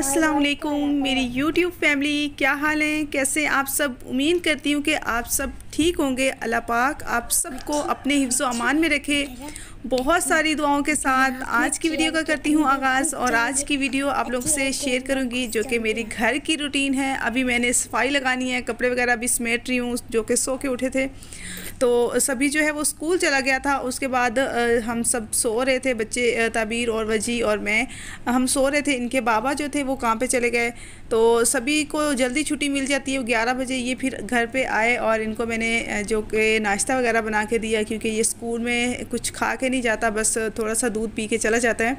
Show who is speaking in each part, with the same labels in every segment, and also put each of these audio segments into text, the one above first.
Speaker 1: अस्सलाम वालेकुम मेरी यूट्यूब फैमिली क्या हाल है कैसे आप सब उम्मीद करती हूँ कि आप सब ठीक होंगे अल्लाह पाक आप सबको अपने हिफ्ज़ अमान में रखे बहुत सारी दुआओं के साथ आज की वीडियो का करती हूँ आगाज़ और आज की वीडियो आप लोग से शेयर करूँगी जो कि मेरी घर की रूटीन है अभी मैंने सफाई लगानी है कपड़े वगैरह अभी समेट रही हूँ जो कि सो के उठे थे तो सभी जो है वो स्कूल चला गया था उसके बाद हम सब सो रहे थे बच्चे ताबीर और वजी और मैं हम सो रहे थे इनके बाबा जो थे वो कहाँ पर चले गए तो सभी को जल्दी छुट्टी मिल जाती है ग्यारह बजे ये फिर घर पर आए और इनको मैंने जो कि नाश्ता वगैरह बना के दिया क्योंकि ये स्कूल में कुछ खा के नहीं जाता बस थोड़ा सा दूध पी के चला जाता है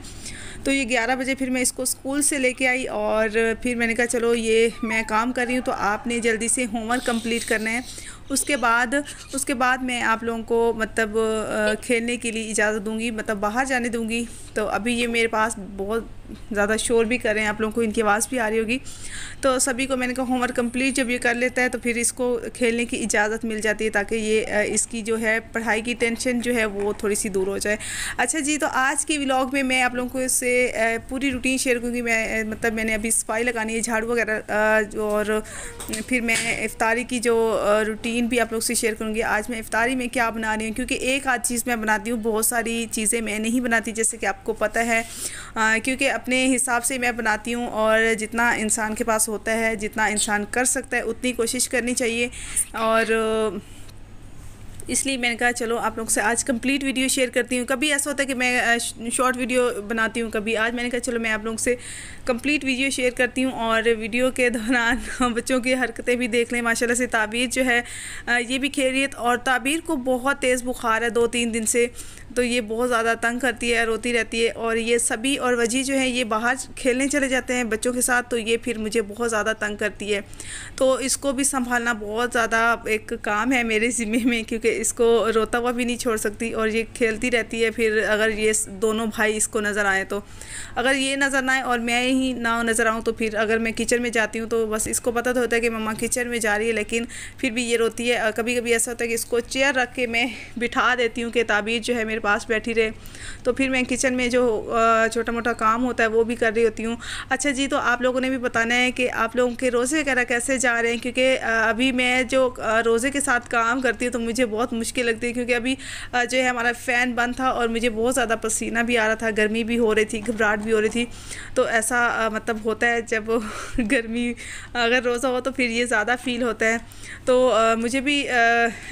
Speaker 1: तो ये 11 बजे फिर मैं इसको स्कूल से लेके आई और फिर मैंने कहा चलो ये मैं काम कर रही हूँ तो आपने जल्दी से होमवर्क कंप्लीट करना है उसके बाद उसके बाद मैं आप लोगों को मतलब खेलने के लिए इजाज़त दूँगी मतलब बाहर जाने दूँगी तो अभी ये मेरे पास बहुत ज़्यादा शोर भी करें आप लोगों को इनकी आवाज़ भी आ रही होगी तो सभी को मैंने कहा होमवर्क कंप्लीट जब ये कर लेता है तो फिर इसको खेलने की इजाज़त मिल जाती है ताकि ये इसकी जो है पढ़ाई की टेंशन जो है वो थोड़ी सी दूर हो जाए अच्छा जी तो आज के व्लॉग में मैं आप लोगों को इससे पूरी रूटीन शेयर करूँगी मैं मतलब मैंने अभी सफाई लगानी है झाड़ू वगैरह और फिर मैं इफ्तारी की जो रूटीन भी आप लोग से शेयर करूँगी आज मैं इफ्तारी में क्या बना रही हूँ क्योंकि एक आध चीज़ मैं बनाती हूँ बहुत सारी चीज़ें मैं नहीं बनाती जैसे कि आपको पता है क्योंकि अपने हिसाब से मैं बनाती हूँ और जितना इंसान के पास होता है जितना इंसान कर सकता है उतनी कोशिश करनी चाहिए और इसलिए मैंने कहा चलो आप लोग से आज कंप्लीट वीडियो शेयर करती हूँ कभी ऐसा होता है कि मैं शॉर्ट वीडियो बनाती हूँ कभी आज मैंने कहा चलो मैं आप लोग से कंप्लीट वीडियो शेयर करती हूँ और वीडियो के दौरान बच्चों की हरकतें भी देख लें माशाला से ताबीर जो है ये भी है और ताबीर को बहुत तेज़ बुखार है दो तीन दिन से तो ये बहुत ज़्यादा तंग करती है रोती रहती है और ये सभी और वजी जो है ये बाहर खेलने चले जाते हैं बच्चों के साथ तो ये फिर मुझे बहुत ज़्यादा तंग करती है तो इसको भी संभालना बहुत ज़्यादा एक काम है मेरे ज़िम्मे में क्योंकि इसको रोता हुआ भी नहीं छोड़ सकती और ये खेलती रहती है फिर अगर ये दोनों भाई इसको नज़र आए तो अगर ये नज़र ना आए और मैं ही ना नज़र आऊँ तो फिर अगर मैं किचन में जाती हूँ तो बस इसको पता तो होता है कि मम्मा किचन में जा रही है लेकिन फिर भी ये रोती है कभी कभी ऐसा होता है कि इसको चेयर रख के मैं बिठा देती हूँ कि ताबीर जो है मेरे पास बैठी रहे तो फिर मैं किचन में जो छोटा मोटा काम होता है वो भी कर रही होती हूँ अच्छा जी तो आप लोगों ने भी बताना है कि आप लोगों के रोज़े वगैरह कैसे जा रहे हैं क्योंकि अभी मैं जो रोज़े के साथ काम करती हूँ तो मुझे बहुत बहुत मुश्किल लगती है क्योंकि अभी जो है हमारा फ़ैन बंद था और मुझे बहुत ज़्यादा पसीना भी आ रहा था गर्मी भी हो रही थी घबराहट भी हो रही थी तो ऐसा मतलब होता है जब गर्मी अगर रोज़ा हो तो फिर ये ज़्यादा फ़ील होता है तो मुझे भी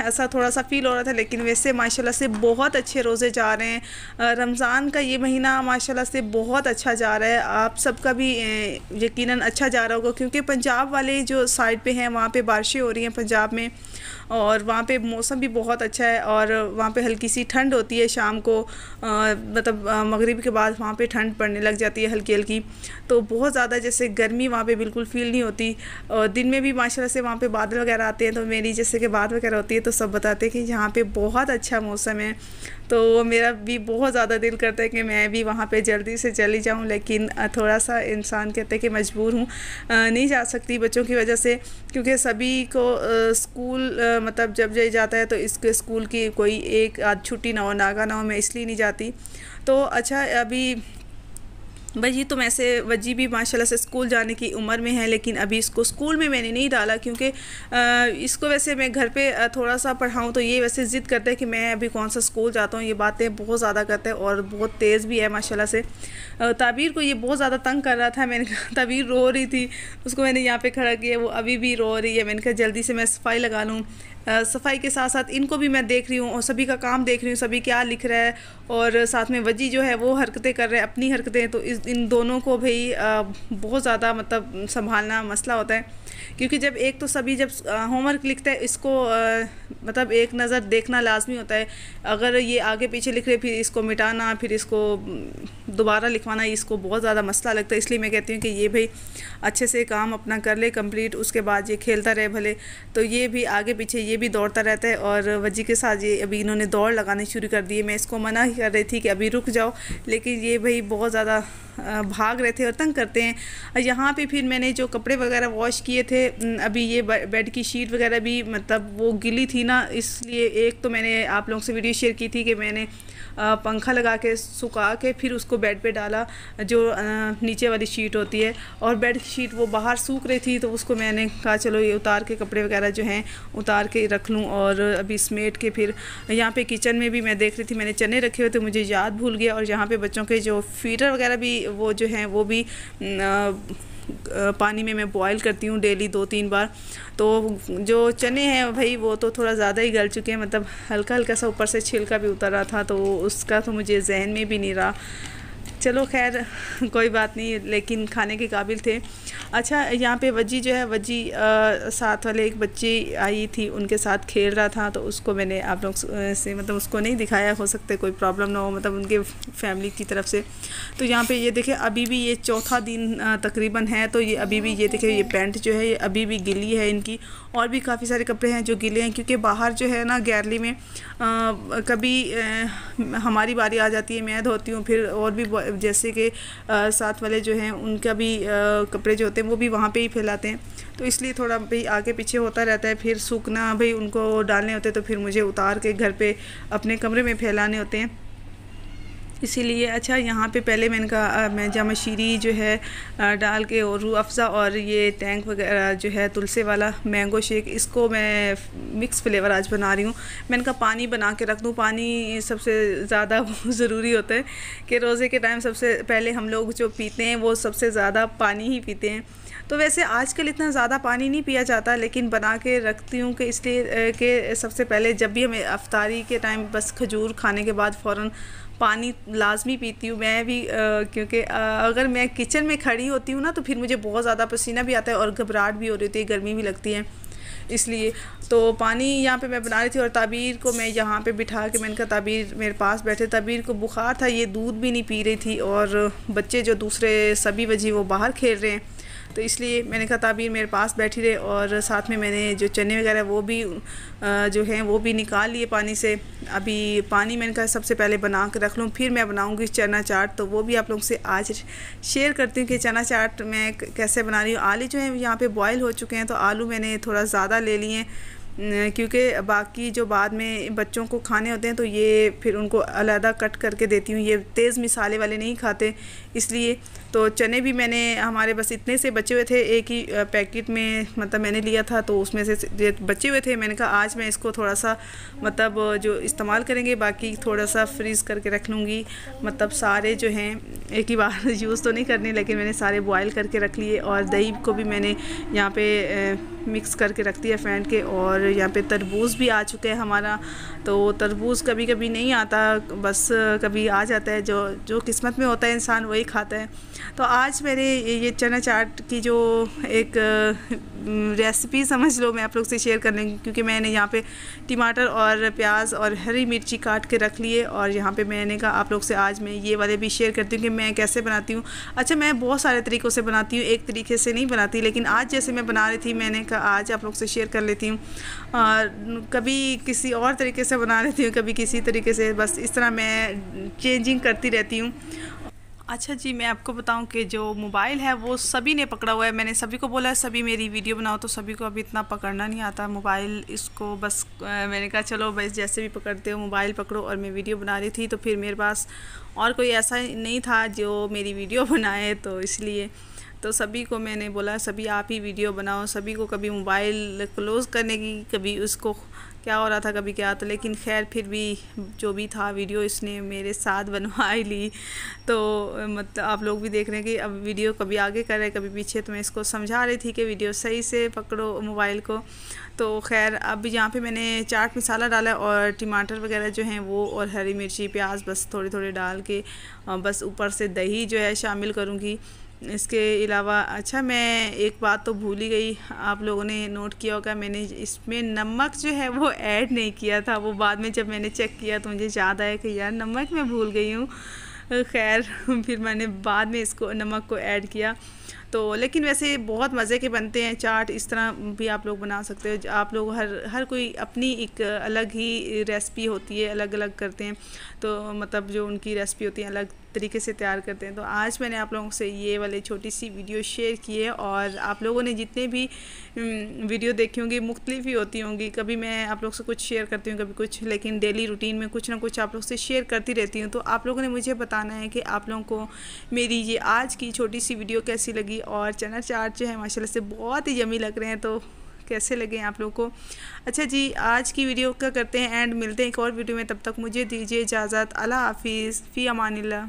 Speaker 1: ऐसा थोड़ा सा फ़ील हो रहा था लेकिन वैसे माशाला से बहुत अच्छे रोज़े जा रहे हैं रमज़ान का ये महीना माशाला से बहुत अच्छा जा रहा है आप सबका भी यकीन अच्छा जा रहा होगा क्योंकि पंजाब वाले जो साइड पे हैं वहाँ पे बारिशें हो रही हैं पंजाब में और वहाँ पे मौसम भी बहुत अच्छा है और वहाँ पे हल्की सी ठंड होती है शाम को मतलब मगरिब के बाद वहाँ पे ठंड पड़ने लग जाती है हल्की हल्की तो बहुत ज़्यादा जैसे गर्मी वहाँ पे बिल्कुल फील नहीं होती और दिन में भी माशाल्लाह से वहाँ पे बादल वगैरह आते हैं तो मेरी जैसे कि बात वगैरह होती है तो सब बताते हैं कि यहाँ पर बहुत अच्छा मौसम है तो मेरा भी बहुत ज़्यादा दिल करता है कि मैं भी वहाँ पर जल्दी से चली जाऊँ लेकिन थोड़ा सा इंसान कहते हैं कि मजबूर हूँ नहीं जा सकती बच्चों की वजह से क्योंकि सभी को स्कूल मतलब जब जाया जाता है तो इसके स्कूल की कोई एक आध छुट्टी ना हो नागा ना हो मैं इसलिए नहीं जाती तो अच्छा अभी वजी तो वैसे वजी भी माशाल्लाह से स्कूल जाने की उम्र में है लेकिन अभी इसको स्कूल में मैंने नहीं डाला क्योंकि इसको वैसे मैं घर पे थोड़ा सा पढ़ाऊँ तो ये वैसे ज़िद करता है कि मैं अभी कौन सा स्कूल जाता हूँ ये बातें बहुत ज़्यादा करता है और बहुत तेज़ भी है माशाल्लाह से ताबीर को ये बहुत ज़्यादा तंग कर रहा था मैंने कहा ताबीर रो रही थी उसको मैंने यहाँ पर खड़ा किया वो अभी भी रो रही है मैंने कहा जल्दी से मैं सफाई लगा लूँ सफाई के साथ साथ इनको भी मैं देख रही हूँ और सभी का काम देख रही हूँ सभी क्या लिख रहा है और साथ में वजी जो है वो हरकतें कर रहे हैं अपनी हरकतें तो इस इन दोनों को भाई बहुत ज़्यादा मतलब संभालना मसला होता है क्योंकि जब एक तो सभी जब होमवर्क लिखते हैं इसको आ, मतलब एक नज़र देखना लाजमी होता है अगर ये आगे पीछे लिख रहे फिर इसको मिटाना फिर इसको दोबारा लिखवाना इसको बहुत ज़्यादा मसला लगता है इसलिए मैं कहती हूँ कि ये भाई अच्छे से काम अपना कर ले कंप्लीट उसके बाद ये खेलता रहे भले तो ये भी आगे पीछे ये भी दौड़ता रहता है और वजी के साथ ये अभी इन्होंने दौड़ लगानी शुरू कर दिए मैं इसको मना ही कर रही थी कि अभी रुक जाओ लेकिन ये भाई बहुत ज़्यादा भाग रहे थे और तंग करते हैं यहाँ पे फिर मैंने जो कपड़े वगैरह वॉश किए थे अभी ये बेड की शीट वगैरह भी मतलब वो गिली थी ना इसलिए एक तो मैंने आप लोगों से वीडियो शेयर की थी कि मैंने पंखा लगा के सुखा के फिर उसको बेड पे डाला जो नीचे वाली शीट होती है और बेड की शीट वो बाहर सूख रही थी तो उसको मैंने कहा चलो ये उतार के कपड़े वगैरह जो हैं उतार के के रख लूँ और अभी स्मेट के फिर यहाँ पे किचन में भी मैं देख रही थी मैंने चने रखे हुए थे मुझे याद भूल गया और यहाँ पे बच्चों के जो फीटर वगैरह भी वो जो हैं वो भी पानी में मैं बॉईल करती हूँ डेली दो तीन बार तो जो चने हैं भाई वो तो थोड़ा ज़्यादा ही गल चुके हैं मतलब हल्का हल्का सा ऊपर से छिलका भी उतर रहा था तो उसका तो मुझे जहन में भी नहीं रहा चलो खैर कोई बात नहीं लेकिन खाने के काबिल थे अच्छा यहाँ पे वजी जो है वजी आ, साथ वाले एक बच्ची आई थी उनके साथ खेल रहा था तो उसको मैंने आप लोग से मतलब उसको नहीं दिखाया हो सकता कोई प्रॉब्लम ना हो मतलब उनके फैमिली की तरफ से तो यहाँ पे ये देखे अभी भी ये चौथा दिन तकरीबन है तो ये अभी भी ये देखे ये पैंट जो है ये अभी भी गिली है इनकी और भी काफ़ी सारे कपड़े हैं जो गिले हैं क्योंकि बाहर जो है ना गैरली में आ, कभी आ, हमारी बारी आ जाती है मैं धोती हूँ फिर और भी जैसे कि साथ वाले जो हैं उनका भी कपड़े जो होते हैं वो भी वहाँ पे ही फैलाते हैं तो इसलिए थोड़ा भाई आगे पीछे होता रहता है फिर सूखना भाई उनको डालने होते तो फिर मुझे उतार के घर पे अपने कमरे में फैलाने होते हैं इसीलिए अच्छा यहाँ पे पहले मैंने कहा मैं जामशीरी जो है आ, डाल के और रू अफ़ज़ा और ये टैंक वगैरह जो है तुलसे वाला मैंगो शेक इसको मैं मिक्स फ्लेवर आज बना रही हूँ मैंने कहा पानी बना के रख दूँ पानी सबसे ज़्यादा ज़रूरी होता है कि रोज़े के टाइम सबसे पहले हम लोग जो पीते हैं वो सबसे ज़्यादा पानी ही पीते हैं तो वैसे आजकल इतना ज़्यादा पानी नहीं पिया जाता लेकिन बना के रखती हूँ कि इसलिए कि सबसे पहले जब भी हमें अफ्तारी के टाइम बस खजूर खाने के बाद फ़ौर पानी लाजमी पीती हूँ मैं भी क्योंकि अगर मैं किचन में खड़ी होती हूँ ना तो फिर मुझे बहुत ज़्यादा पसीना भी आता है और घबराहट भी हो रही होती है गर्मी भी लगती है इसलिए तो पानी यहाँ पे मैं बना रही थी और ताबीर को मैं यहाँ पे बिठा के मैंने कहा ताबीर मेरे पास बैठे ताबीर को बुखार था ये दूध भी नहीं पी रही थी और बच्चे जो दूसरे सभी वजह वो बाहर खेल रहे हैं तो इसलिए मैंने कहा ताबीर मेरे पास बैठी रहे और साथ में मैंने जो चने वगैरह वो भी जो हैं वो भी निकाल लिए पानी से अभी पानी मैंने कहा सबसे पहले बना कर रख लूँ फिर मैं बनाऊँगी चना चाट तो वो भी आप लोगों से आज शेयर करती हूँ कि चना चाट मैं कैसे बना रही हूँ आलू जो है यहाँ पर बॉयल हो चुके हैं तो आलू मैंने थोड़ा ज़्यादा ले लिए हैं क्योंकि बाकी जो बाद में बच्चों को खाने होते हैं तो ये फिर उनको अलहदा कट करके देती हूँ ये तेज़ मिसाले वाले नहीं खाते इसलिए तो चने भी मैंने हमारे बस इतने से बचे हुए थे एक ही पैकेट में मतलब मैंने लिया था तो उसमें से बचे हुए थे मैंने कहा आज मैं इसको थोड़ा सा मतलब जो इस्तेमाल करेंगे बाकी थोड़ा सा फ्रीज़ करके रख लूँगी मतलब सारे जो हैं एक ही बार यूज़ तो नहीं करने लेकिन मैंने सारे बॉयल करके रख लिए और दही को भी मैंने यहाँ पे मिक्स करके रख दिया फैन के और यहाँ पे तरबूज भी आ चुका है हमारा तो तरबूज कभी कभी नहीं आता बस कभी आ जाता है जो जो किस्मत में होता है इंसान वही खाता है तो आज मेरे ये चना चाट की जो एक रेसिपी समझ लो मैं आप लोग से शेयर करने क्योंकि मैंने यहाँ पे टमाटर और प्याज और हरी मिर्ची काट के रख लिए और यहाँ पे मैंने कहा आप लोग से आज मैं ये वाले भी शेयर करती हूँ कि मैं कैसे बनाती हूँ अच्छा मैं बहुत सारे तरीक़ों से बनाती हूँ एक तरीके से नहीं बनाती लेकिन आज जैसे मैं बना रही थी मैंने था आज आप लोग से शेयर कर लेती हूँ कभी किसी और तरीके से बना लेती हूँ कभी किसी तरीके से बस इस तरह मैं चेंजिंग करती रहती हूँ अच्छा जी मैं आपको बताऊं कि जो मोबाइल है वो सभी ने पकड़ा हुआ है मैंने सभी को बोला है सभी मेरी वीडियो बनाओ तो सभी को अभी इतना पकड़ना नहीं आता मोबाइल इसको बस मैंने कहा चलो बस जैसे भी पकड़ते हो मोबाइल पकड़ो और मैं वीडियो बना रही थी तो फिर मेरे पास और कोई ऐसा नहीं था जो मेरी वीडियो बनाए तो इसलिए तो सभी को मैंने बोला सभी आप ही वीडियो बनाओ सभी को कभी मोबाइल क्लोज़ करने की कभी उसको क्या हो रहा था कभी क्या तो लेकिन खैर फिर भी जो भी था वीडियो इसने मेरे साथ बनवा ली तो मतलब आप लोग भी देख रहे हैं कि अब वीडियो कभी आगे कर रहे कभी पीछे तो मैं इसको समझा रही थी कि वीडियो सही से पकड़ो मोबाइल को तो खैर अब यहाँ पे मैंने चाट मसाला डाला और टमाटर वगैरह जो हैं वो और हरी मिर्ची प्याज बस थोड़े थोड़े डाल के बस ऊपर से दही जो है शामिल करूँगी इसके अलावा अच्छा मैं एक बात तो भूल ही गई आप लोगों ने नोट किया होगा मैंने इसमें नमक जो है वो ऐड नहीं किया था वो बाद में जब मैंने चेक किया तो मुझे याद आया कि यार नमक मैं भूल गई हूँ खैर फिर मैंने बाद में इसको नमक को ऐड किया तो लेकिन वैसे बहुत मज़े के बनते हैं चाट इस तरह भी आप लोग बना सकते हो आप लोग हर हर कोई अपनी एक अलग ही रेसिपी होती है अलग अलग करते हैं तो मतलब जो उनकी रेसिपी होती है अलग तरीके से तैयार करते हैं तो आज मैंने आप लोगों से ये वाले छोटी सी वीडियो शेयर की है और आप लोगों ने जितने भी वीडियो देखी होंगी मुख्तलिफ ही होती होंगी कभी मैं आप लोग से कुछ शेयर करती हूँ कभी कुछ लेकिन डेली रूटीन में कुछ ना कुछ आप लोग से शेयर करती रहती हूँ तो आप लोगों ने मुझे बताना है कि आप लोगों को मेरी ये आज की छोटी सी वीडियो कैसी लगी और चना चाट जो है माशाल्लाह से बहुत ही यमी लग रहे हैं तो कैसे लगे आप लोगों को अच्छा जी आज की वीडियो का करते हैं एंड मिलते हैं एक और वीडियो में तब तक मुझे दीजिए इजाज़त अल्लाह हाफिज़ फ़ी अमानिल्ला